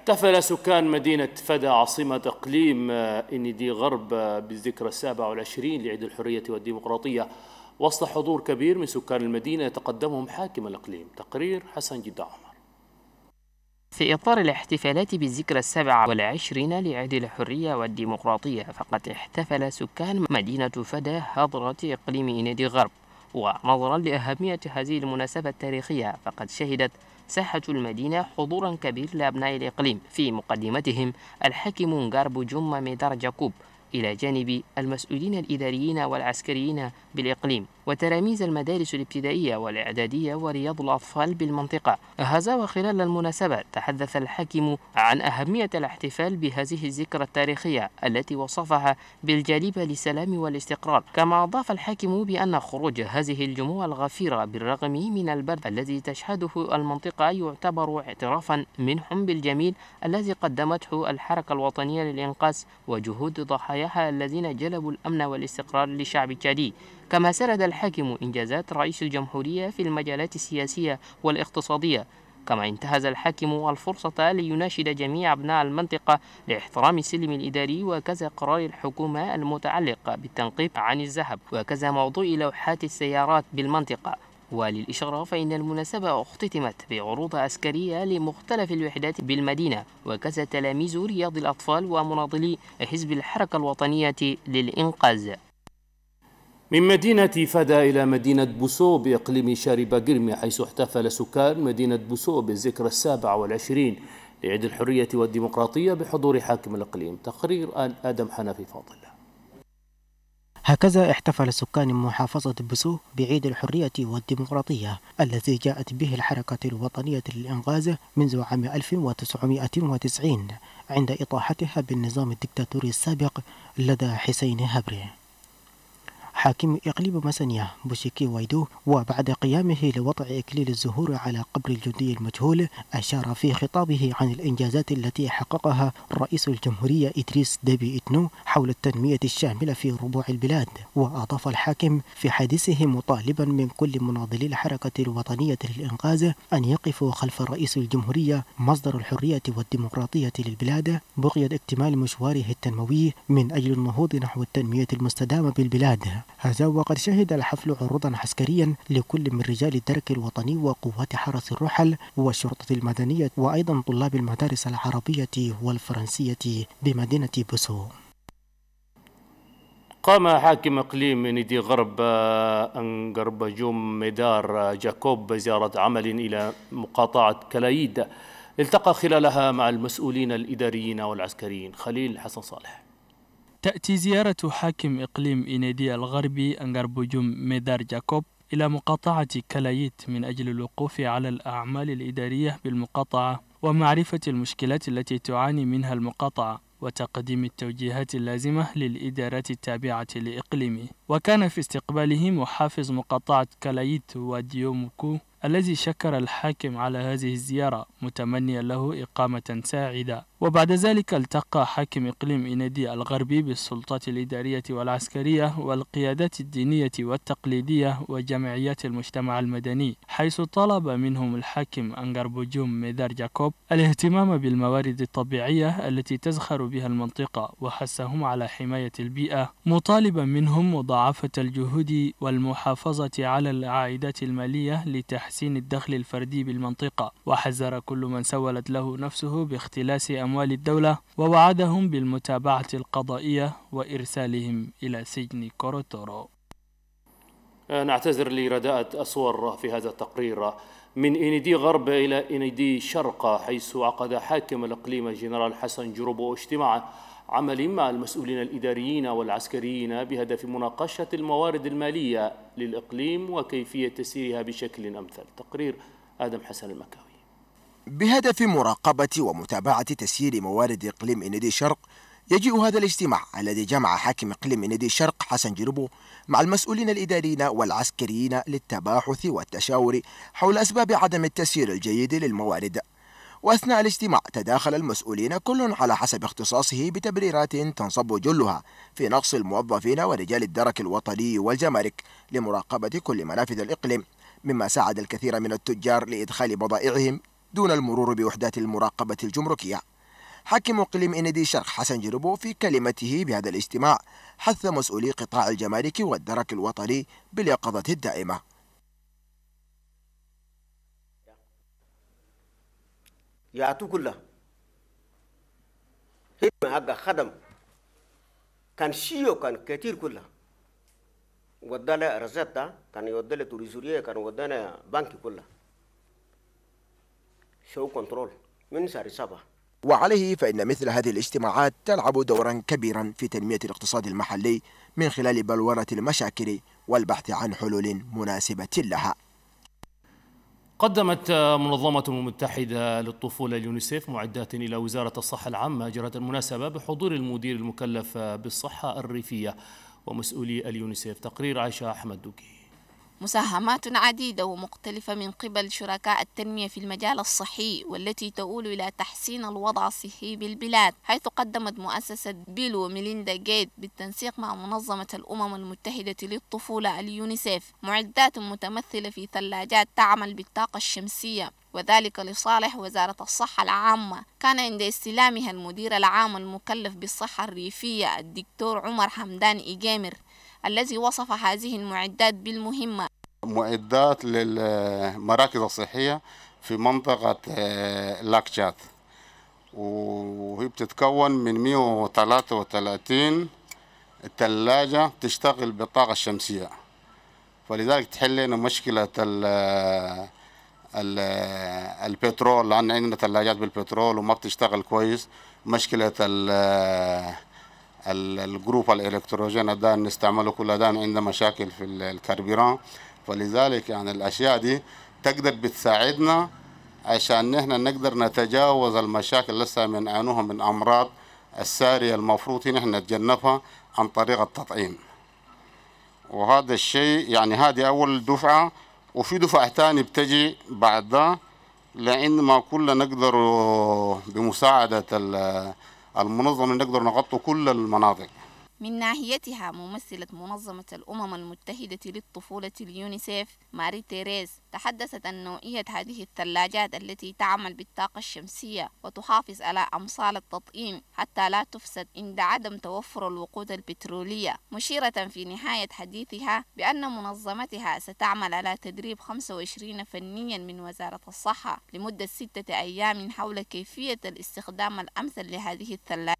احتفل سكان مدينة فدا عاصمة إقليم آه، إنيدي غرب آه، بالذكرى السابعة والعشرين لعيد الحرية والديمقراطية وسط حضور كبير من سكان المدينة يتقدمهم حاكم الإقليم تقرير حسن جدا عمر في إطار الاحتفالات بالذكرى السبعة والعشرين لعيد الحرية والديمقراطية فقد احتفل سكان مدينة فدا هضرة إقليم إنيدي غرب ونظرا لأهمية هذه المناسبة التاريخية فقد شهدت ساحة المدينة حضورا كبير لأبناء الإقليم في مقدمتهم الحاكم غارب جوما ميدار جاكوب إلى جانب المسؤولين الإداريين والعسكريين بالإقليم وتلاميذ المدارس الابتدائية والإعدادية ورياض الأطفال بالمنطقة هذا وخلال المناسبة تحدث الحاكم عن أهمية الاحتفال بهذه الذكرى التاريخية التي وصفها بالجليبة للسلام والاستقرار كما أضاف الحاكم بأن خروج هذه الجموع الغفيرة بالرغم من البرد الذي تشهده المنطقة يعتبر اعترافا منهم بالجميل الذي قدمته الحركة الوطنية للإنقاذ وجهود ضحاياها الذين جلبوا الأمن والاستقرار لشعب تشادي كما سرد الحاكم إنجازات رئيس الجمهورية في المجالات السياسية والاقتصادية كما انتهز الحاكم الفرصة ليناشد جميع أبناء المنطقة لاحترام السلم الإداري وكذا قرار الحكومة المتعلق بالتنقيب عن الذهب وكذا موضوع لوحات السيارات بالمنطقة وللإشارة فإن المناسبة اختتمت بعروض عسكرية لمختلف الوحدات بالمدينة وكذا تلاميذ رياض الأطفال ومناضلي حزب الحركة الوطنية للإنقاذ من مدينة فدا إلى مدينة بوسو بإقليم شارب قرمي حيث احتفل سكان مدينة بوسو بالذكرى السابعة والعشرين لعيد الحرية والديمقراطية بحضور حاكم الإقليم تقرير آل آدم حنفي فاضل هكذا احتفل سكان محافظة بوسو بعيد الحرية والديمقراطية الذي جاءت به الحركة الوطنية للإنقاذ منذ عام 1990 عند إطاحتها بالنظام الدكتاتوري السابق لدى حسين هبري حاكم إقليم مسنيا بوشيكي وايدو وبعد قيامه لوضع إكليل الزهور على قبر الجندي المجهول أشار في خطابه عن الإنجازات التي حققها رئيس الجمهورية إدريس ديبي إتنو حول التنمية الشاملة في ربوع البلاد وأضاف الحاكم في حديثه مطالبا من كل مناضلي الحركة الوطنية للإنقاذ أن يقفوا خلف رئيس الجمهورية مصدر الحرية والديمقراطية للبلاد بغية اكتمال مشواره التنموي من أجل النهوض نحو التنمية المستدامة بالبلاد هذا وقد شهد الحفل عروضا عسكريا لكل من رجال الدرك الوطني وقوات حرس الرحل والشرطة المدنية وأيضا طلاب المدارس العربية والفرنسية بمدينة بوسو قام حاكم اقليم نيدي غرب آه، انقربجوم مدار آه، جاكوب بزياره عمل الى مقاطعه كلايد التقى خلالها مع المسؤولين الاداريين والعسكريين خليل حسن صالح تأتي زيارة حاكم إقليم إينيدي الغربي أنغربوجوم ميدار جاكوب إلى مقاطعة كلايت من أجل الوقوف على الأعمال الإدارية بالمقاطعة ومعرفة المشكلات التي تعاني منها المقاطعة وتقديم التوجيهات اللازمة للإدارات التابعة لإقليمه وكان في استقباله محافظ مقاطعة كلايت وديومكو الذي شكر الحاكم على هذه الزيارة متمنيا له إقامة ساعدة وبعد ذلك التقى حاكم إقليم إنادي الغربي بالسلطات الإدارية والعسكرية والقيادات الدينية والتقليدية وجمعيات المجتمع المدني حيث طلب منهم الحاكم أنجر بوجوم ميدار جاكوب الاهتمام بالموارد الطبيعية التي تزخر بها المنطقة وحثهم على حماية البيئة مطالبا منهم مضاعفة الجهود والمحافظة على العائدات المالية لتحسين الدخل الفردي بالمنطقة وحذر كل من سولت له نفسه باختلاس أمر أموال الدولة ووعدهم بالمتابعة القضائية وإرسالهم إلى سجن كوروتورو أه، نعتذر لرداءة الصور في هذا التقرير من إينيدي غرب إلى إينيدي شرق حيث عقد حاكم الإقليم الجنرال حسن جروبو اجتماعا عمل مع المسؤولين الإداريين والعسكريين بهدف مناقشة الموارد المالية للإقليم وكيفية تسييرها بشكل أمثل تقرير آدم حسن المكاوي بهدف مراقبة ومتابعة تسيير موارد إقليم إندي الشرق يجيء هذا الاجتماع الذي جمع حاكم إقليم إندي الشرق حسن جربو مع المسؤولين الإداريين والعسكريين للتباحث والتشاور حول أسباب عدم التسيير الجيد للموارد وأثناء الاجتماع تداخل المسؤولين كل على حسب اختصاصه بتبريرات تنصب جلها في نقص الموظفين ورجال الدرك الوطني والجمارك لمراقبة كل منافذ الإقليم مما ساعد الكثير من التجار لإدخال بضائعهم دون المرور بوحدات المراقبة الجمركية حكم إقليم إندي شرق حسن جربو في كلمته بهذا الاجتماع حث مسؤولي قطاع الجمارك والدرك الوطني باليقظة الدائمة يعطوا كله خدمة حق خدم كان شيو كان كثير كله ودانا رزاتا كان يودانا توريزوريا كان ودانا بنك كله شو كنترول من سارسابا وعليه فإن مثل هذه الاجتماعات تلعب دورا كبيرا في تنمية الاقتصاد المحلي من خلال بلورة المشاكل والبحث عن حلول مناسبة لها قدمت منظمة المتحدة للطفولة اليونيسيف معدات إلى وزارة الصحة العامة جرت المناسبة بحضور المدير المكلف بالصحة الريفية ومسؤولي اليونيسيف تقرير عائشة أحمد دوكي مساهمات عديدة ومختلفة من قبل شركاء التنمية في المجال الصحي والتي تؤول إلى تحسين الوضع الصحي بالبلاد حيث قدمت مؤسسة بيل وميليندا جيت بالتنسيق مع منظمة الأمم المتحدة للطفولة اليونيسيف معدات متمثلة في ثلاجات تعمل بالطاقة الشمسية وذلك لصالح وزارة الصحة العامة كان عند استلامها المدير العام المكلف بالصحة الريفية الدكتور عمر حمدان إيجامر الذي وصف هذه المعدات بالمهمة معدات للمراكز الصحية في منطقة آه، لاكشات وهي بتتكون من 133 ثلاجة تشتغل بالطاقة الشمسية فلذلك تحل لنا مشكلة الـ آه، الـ آه، البترول لأن عندنا ثلاجات بالبترول وما بتشتغل كويس مشكلة الـ الجروب الالكتروجين ده نستعمله كل ده عندنا مشاكل في الكربيران فلذلك يعني الأشياء دي تقدر بتساعدنا عشان نحن نقدر نتجاوز المشاكل اللي لسه بنعانوها من أمراض السارية المفروض نحن نتجنبها عن طريق التطعيم وهذا الشيء يعني هذه أول دفعة وفي دفعة ثانيه بتجي بعد ده لأن ما كلنا نقدر بمساعدة المنظمة نقدر نغطي كل المناطق من ناحيتها ممثلة منظمة الأمم المتحدة للطفولة اليونيسيف ماري تيريز تحدثت عن نوعية هذه الثلاجات التي تعمل بالطاقة الشمسية وتحافظ على أمصال التطئيم حتى لا تفسد عند عدم توفر الوقود البترولية مشيرة في نهاية حديثها بأن منظمتها ستعمل على تدريب 25 فنيا من وزارة الصحة لمدة ستة أيام حول كيفية الاستخدام الأمثل لهذه الثلاجات